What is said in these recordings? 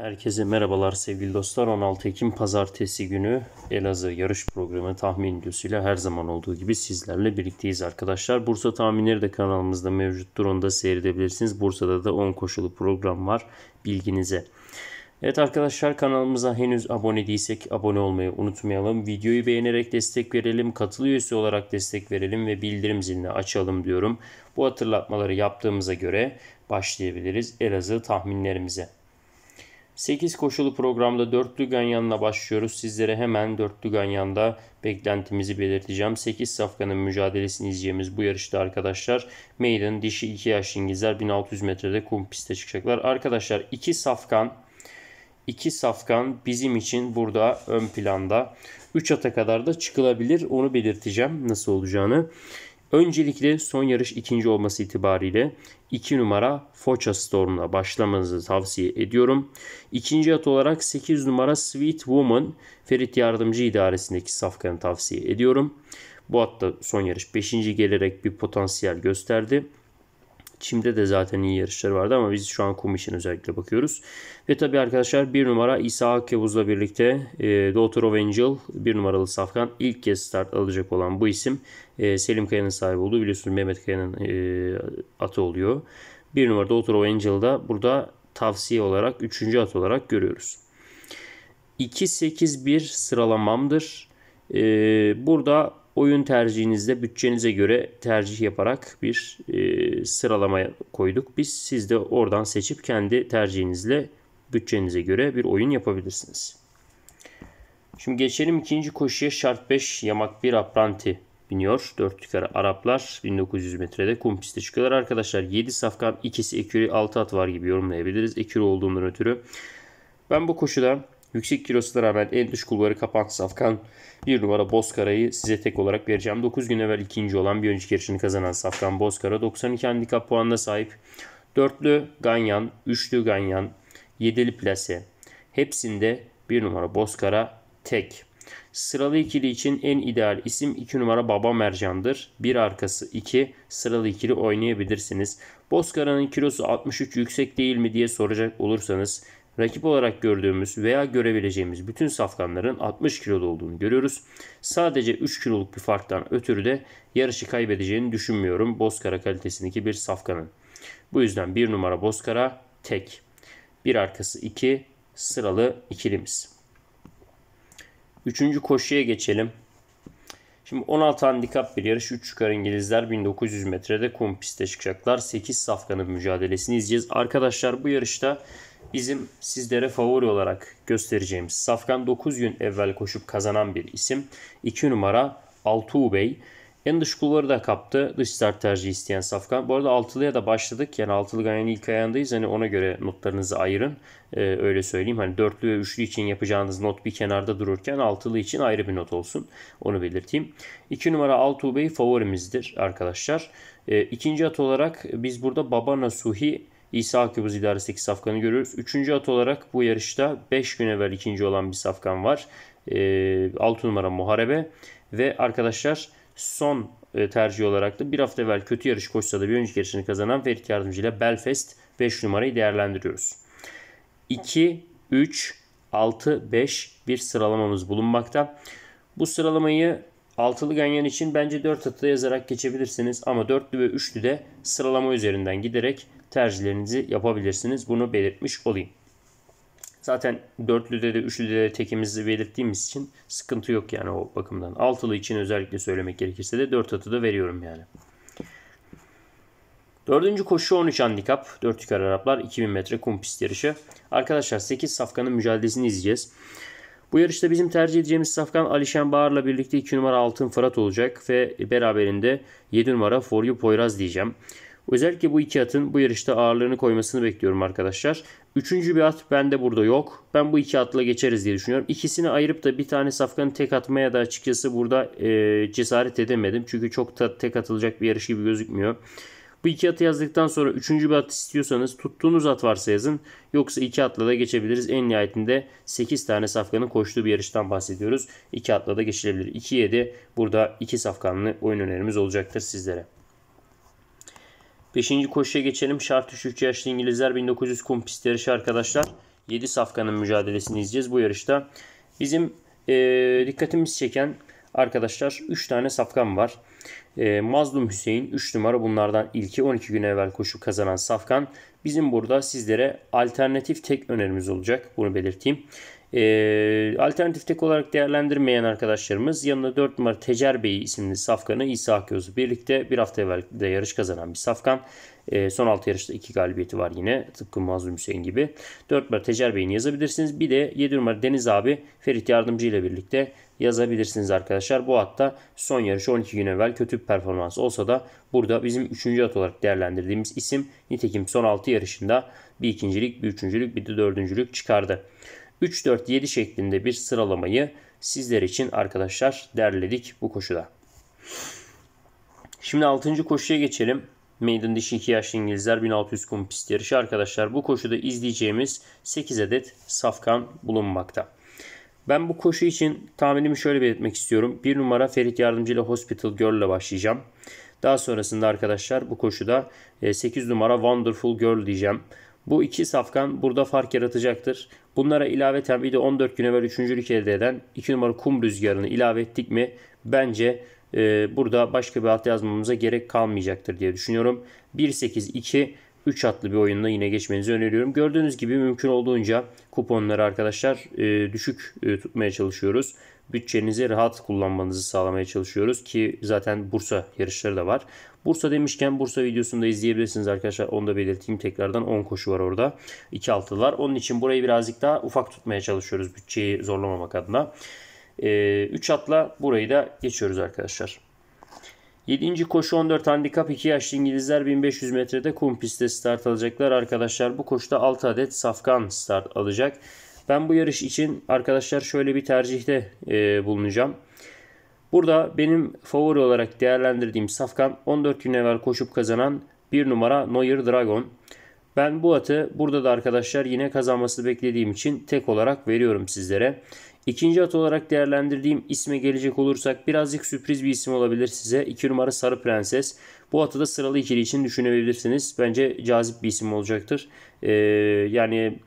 Herkese merhabalar sevgili dostlar. 16 Ekim Pazartesi günü Elazığ yarış programı tahmin videosuyla her zaman olduğu gibi sizlerle birlikteyiz arkadaşlar. Bursa tahminleri de kanalımızda mevcuttur. Onu da seyredebilirsiniz. Bursa'da da 10 koşulu program var. Bilginize. Evet arkadaşlar kanalımıza henüz abone değilsek abone olmayı unutmayalım. Videoyu beğenerek destek verelim. Katıl üyesi olarak destek verelim ve bildirim zilini açalım diyorum. Bu hatırlatmaları yaptığımıza göre başlayabiliriz Elazığ tahminlerimize. 8 koşulu programda dörtlü ganyanla başlıyoruz. Sizlere hemen dörtlü ganyanda beklentimizi belirteceğim. 8 safkanın mücadelesini izleyeceğimiz bu yarışta arkadaşlar Maiden dişi 2 yaşlı İngilizler 1600 metrede kum piste çıkacaklar. Arkadaşlar 2 safkan 2 safkan bizim için burada ön planda. 3 ata kadar da çıkılabilir. Onu belirteceğim nasıl olacağını. Öncelikle son yarış ikinci olması itibariyle 2 numara Focha Storm'la başlamanızı tavsiye ediyorum. İkinci at olarak 8 numara Sweet Woman Ferit Yardımcı idaresindeki safkanı tavsiye ediyorum. Bu atta son yarış 5. gelerek bir potansiyel gösterdi. Çim'de de zaten iyi yarışları vardı ama biz şu an kum için özellikle bakıyoruz. Ve tabii arkadaşlar bir numara İsa Akkebuz'la birlikte e, Daughter of Angel bir numaralı safkan ilk kez start alacak olan bu isim e, Selim Kaya'nın sahibi olduğu biliyorsunuz Mehmet Kaya'nın e, atı oluyor. Bir numara Daughter of Angel'da burada tavsiye olarak 3. at olarak görüyoruz. 2-8-1 sıralamamdır. E, burada oyun tercihinizde bütçenize göre tercih yaparak bir e, sıralamaya koyduk. Biz siz de oradan seçip kendi tercihinizle bütçenize göre bir oyun yapabilirsiniz. Şimdi geçelim ikinci koşuya şart 5 yamak 1 apranti biniyor. 4 yukarı Araplar 1900 metrede kum piste çıkıyorlar. Arkadaşlar 7 safkan ikisi eküri 6 at var gibi yorumlayabiliriz. Eküri olduğundan ötürü. Ben bu koşuda Yüksek kilosuna rağmen en dış kulvarı kapandı Safkan. Bir numara Bozkara'yı size tek olarak vereceğim. 9 gün evvel ikinci olan bir önceki yarışını kazanan Safkan Bozkara 92 handikap puanına sahip. Dörtlü Ganyan, üçlü Ganyan, yedili Plase. Hepsinde bir numara Bozkara tek. Sıralı ikili için en ideal isim 2 numara Baba Mercan'dır. Bir arkası 2 sıralı ikili oynayabilirsiniz. Bozkara'nın kilosu 63 yüksek değil mi diye soracak olursanız rakip olarak gördüğümüz veya görebileceğimiz bütün safkanların 60 kilolu olduğunu görüyoruz. Sadece 3 kiloluk bir farktan ötürü de yarışı kaybedeceğini düşünmüyorum Bozkara kalitesindeki bir safkanın. Bu yüzden 1 numara Bozkara tek. Bir arkası 2 sıralı ikilimiz. Üçüncü koşuya geçelim. Şimdi 16 handikap bir yarış. 3 çıkar İngilizler 1900 metrede kum piste çıkacaklar. 8 safkanın mücadelesini izleyeceğiz. Arkadaşlar bu yarışta Bizim sizlere favori olarak göstereceğimiz Safkan 9 gün evvel koşup kazanan bir isim. 2 numara Altuğ Bey. En dış kulvarı da kaptı. Dış start tercihi isteyen Safkan. Bu arada altılıya da başladık. Yani altılı ganyanın ilk ayağındayız. Hani ona göre notlarınızı ayırın. Ee, öyle söyleyeyim. Hani dörtlü ve üçlü için yapacağınız not bir kenarda dururken altılı için ayrı bir not olsun. Onu belirteyim. İki numara Altuğ Bey favorimizdir arkadaşlar. Ee, ikinci at olarak biz burada Baba Nasuhi İsa Akıbız idaresindeki safkanı görüyoruz. Üçüncü at olarak bu yarışta 5 gün evvel ikinci olan bir safkan var. 6 ee, numara Muharebe ve arkadaşlar son e, tercih olarak da bir hafta evvel kötü yarış koşsa da bir önceki yarışını kazanan Ferit Yardımcı ile Belfast 5 numarayı değerlendiriyoruz. 2, 3, 6, 5 bir sıralamamız bulunmakta. Bu sıralamayı Altılı ganyan için bence 4 atıda yazarak geçebilirsiniz ama dörtlü ve üçlü de sıralama üzerinden giderek tercihlerinizi yapabilirsiniz. Bunu belirtmiş olayım. Zaten dörtlüde de üçlüde de tekimizi belirttiğimiz için sıkıntı yok yani o bakımdan. Altılı için özellikle söylemek gerekirse de 4 atı da veriyorum yani. Dördüncü koşu 13 handikap. 4 yukarı Araplar 2000 metre kum pist yarışı. Arkadaşlar 8 safkanın mücadelesini izleyeceğiz. Bu yarışta bizim tercih edeceğimiz safkan Alişen Bağır'la birlikte 2 numara Altın Fırat olacak ve beraberinde 7 numara For You Poyraz diyeceğim. Özellikle bu iki atın bu yarışta ağırlığını koymasını bekliyorum arkadaşlar. Üçüncü bir at bende burada yok. Ben bu iki atla geçeriz diye düşünüyorum. İkisini ayırıp da bir tane safkanı tek atmaya da açıkçası burada e, cesaret edemedim. Çünkü çok da tek atılacak bir yarış gibi gözükmüyor. Bu iki atı yazdıktan sonra üçüncü bir at istiyorsanız tuttuğunuz at varsa yazın. Yoksa iki atla da geçebiliriz. En nihayetinde 8 tane safkanın koştuğu bir yarıştan bahsediyoruz. İki atla da geçilebilir. 2-7 burada iki safkanlı oyun önerimiz olacaktır sizlere. Beşinci koşuya geçelim. Şart 3 yaşlı İngilizler 1900 kum pist yarışı arkadaşlar. 7 safkanın mücadelesini izleyeceğiz bu yarışta. Bizim e, dikkatimiz çeken Arkadaşlar 3 tane safkan var. E, Mazlum Hüseyin 3 numara bunlardan ilki 12 gün evvel koşu kazanan safkan. Bizim burada sizlere alternatif tek önerimiz olacak. Bunu belirteyim. E, alternatif tek olarak değerlendirmeyen arkadaşlarımız yanına 4 numara Tecer Bey isimli safkanı İsa Akyoz'u birlikte bir hafta evvel de yarış kazanan bir safkan. E, son 6 yarışta 2 galibiyeti var yine tıpkı Mazlum Hüseyin gibi. 4 numara Tecer Bey'ini yazabilirsiniz. Bir de 7 numara Deniz abi Ferit Yardımcı ile birlikte yazabilirsiniz arkadaşlar. Bu hatta son yarış 12 gün evvel kötü bir performans olsa da burada bizim 3. at olarak değerlendirdiğimiz isim nitekim son 6 yarışında bir ikincilik, bir üçüncülük, bir de dördüncülük çıkardı. 3 4 7 şeklinde bir sıralamayı sizler için arkadaşlar derledik bu koşuda. Şimdi 6. koşuya geçelim. Maiden dişi 2 yaşlı İngilizler 1600 kum pist yarışı arkadaşlar. Bu koşuda izleyeceğimiz 8 adet safkan bulunmakta. Ben bu koşu için tahminimi şöyle belirtmek istiyorum. 1 numara Ferit Yardımcı ile Hospital Girl ile başlayacağım. Daha sonrasında arkadaşlar bu koşuda 8 e, numara Wonderful Girl diyeceğim. Bu iki safkan burada fark yaratacaktır. Bunlara ilaveten bir de 14 gün evvel 3. lig elde eden 2 numara kum rüzgarını ilave ettik mi bence e, burada başka bir hat yazmamıza gerek kalmayacaktır diye düşünüyorum. 1-8-2 3 hatlı bir oyunla yine geçmenizi öneriyorum. Gördüğünüz gibi mümkün olduğunca kuponları arkadaşlar e, düşük e, tutmaya çalışıyoruz. Bütçenizi rahat kullanmanızı sağlamaya çalışıyoruz ki zaten Bursa yarışları da var. Bursa demişken Bursa videosunu da izleyebilirsiniz arkadaşlar. Onu da belirteyim tekrardan 10 koşu var orada. 2 altılılar. Onun için burayı birazcık daha ufak tutmaya çalışıyoruz bütçeyi zorlamamak adına. 3 ee, atla burayı da geçiyoruz arkadaşlar. 7. koşu 14 handikap 2 yaşlı İngilizler 1500 metrede kum pistte start alacaklar arkadaşlar. Bu koşuda 6 adet safkan start alacak. Ben bu yarış için arkadaşlar şöyle bir tercihte e, bulunacağım. Burada benim favori olarak değerlendirdiğim safkan 14 gün evvel koşup kazanan 1 numara Noir Dragon. Ben bu atı burada da arkadaşlar yine kazanması beklediğim için tek olarak veriyorum sizlere. İkinci at olarak değerlendirdiğim isme gelecek olursak birazcık sürpriz bir isim olabilir size. 2 numara Sarı Prenses. Bu atı da sıralı ikili için düşünebilirsiniz. Bence cazip bir isim olacaktır. Ee, yani...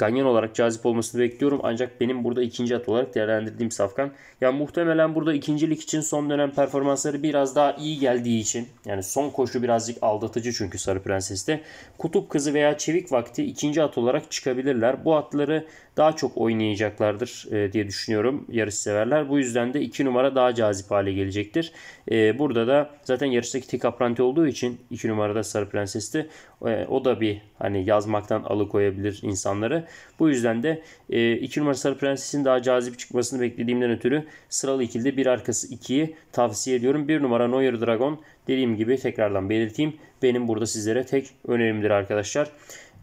Ganyan olarak cazip olmasını bekliyorum. Ancak benim burada ikinci at olarak değerlendirdiğim Safkan. Yani muhtemelen burada ikincilik için son dönem performansları biraz daha iyi geldiği için. Yani son koşu birazcık aldatıcı çünkü Sarı Prenses'te. Kutup Kızı veya Çevik Vakti ikinci at olarak çıkabilirler. Bu atları daha çok oynayacaklardır e, diye düşünüyorum yarış severler. Bu yüzden de iki numara daha cazip hale gelecektir. E, burada da zaten yarıştaki tek apranti olduğu için iki numarada Sarı Prenses'te e, O da bir hani yazmaktan alıkoyabilir insanları. Bu yüzden de 2 e, numara Sarı Prenses'in daha cazip çıkmasını beklediğimden ötürü sıralı ikilde bir arkası 2'yi tavsiye ediyorum. 1 numara Neuer Dragon dediğim gibi tekrardan belirteyim. Benim burada sizlere tek önerimdir arkadaşlar.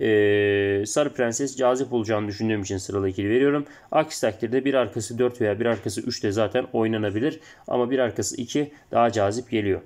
Ee, Sarı Prenses cazip olacağını düşündüğüm için sıralı ikili veriyorum. Aksi takdirde bir arkası 4 veya bir arkası 3 de zaten oynanabilir. Ama bir arkası 2 daha cazip geliyor.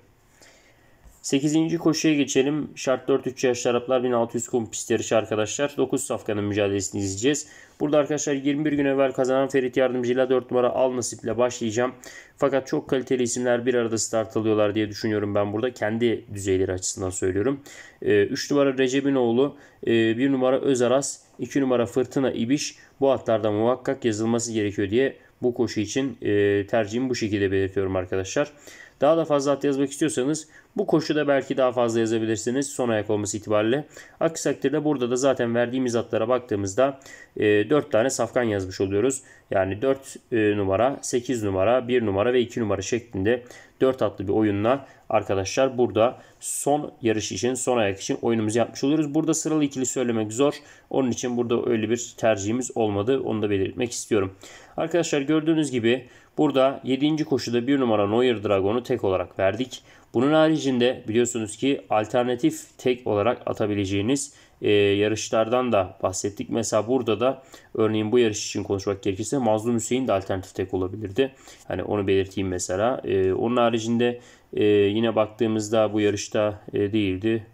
8. koşuya geçelim. Şart 4-3 yaş Araplar 1600 kum pist yarışı arkadaşlar. 9 safkanın mücadelesini izleyeceğiz. Burada arkadaşlar 21 gün evvel kazanan Ferit Yardımcı'yla 4 numara Al Nasip'le başlayacağım. Fakat çok kaliteli isimler bir arada start alıyorlar diye düşünüyorum ben burada. Kendi düzeyleri açısından söylüyorum. 3 ee, numara Recep İnoğlu, 1 ee, numara Özaras, 2 numara Fırtına İbiş. Bu atlarda muhakkak yazılması gerekiyor diye bu koşu için ee, tercihimi bu şekilde belirtiyorum arkadaşlar. Daha da fazla at yazmak istiyorsanız bu koşuda belki daha fazla yazabilirsiniz son ayak olması itibariyle. Aksi takdirde burada da zaten verdiğimiz atlara baktığımızda e, 4 tane safkan yazmış oluyoruz. Yani 4 e, numara, 8 numara, 1 numara ve 2 numara şeklinde 4 atlı bir oyunla arkadaşlar burada son yarış için, son ayak için oyunumuzu yapmış oluyoruz. Burada sıralı ikili söylemek zor. Onun için burada öyle bir tercihimiz olmadı. Onu da belirtmek istiyorum. Arkadaşlar gördüğünüz gibi burada 7. koşuda 1 numara Neuer Dragon'u tek olarak verdik. Bunun haricinde biliyorsunuz ki alternatif tek olarak atabileceğiniz e, yarışlardan da bahsettik. Mesela burada da örneğin bu yarış için konuşmak gerekirse Mazlum Hüseyin de alternatif tek olabilirdi. Hani onu belirteyim mesela. E, onun haricinde e, yine baktığımızda bu yarışta e, değildi.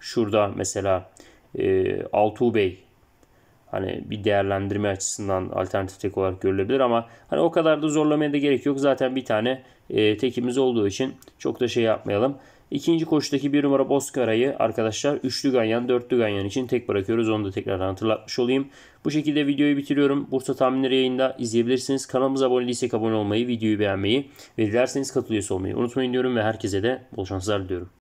Şurada mesela e, Altuğ Bey hani bir değerlendirme açısından alternatif tek olarak görülebilir ama hani o kadar da zorlamaya da gerek yok. Zaten bir tane e, tekimiz olduğu için çok da şey yapmayalım. İkinci koşudaki bir numara Bozkara'yı arkadaşlar üçlü ganyan dörtlü ganyan için tek bırakıyoruz. Onu da tekrar hatırlatmış olayım. Bu şekilde videoyu bitiriyorum. Bursa Tahminleri yayında izleyebilirsiniz. Kanalımıza abone değilsek abone olmayı, videoyu beğenmeyi ve dilerseniz katıl olmayı unutmayın diyorum ve herkese de bol şanslar diliyorum.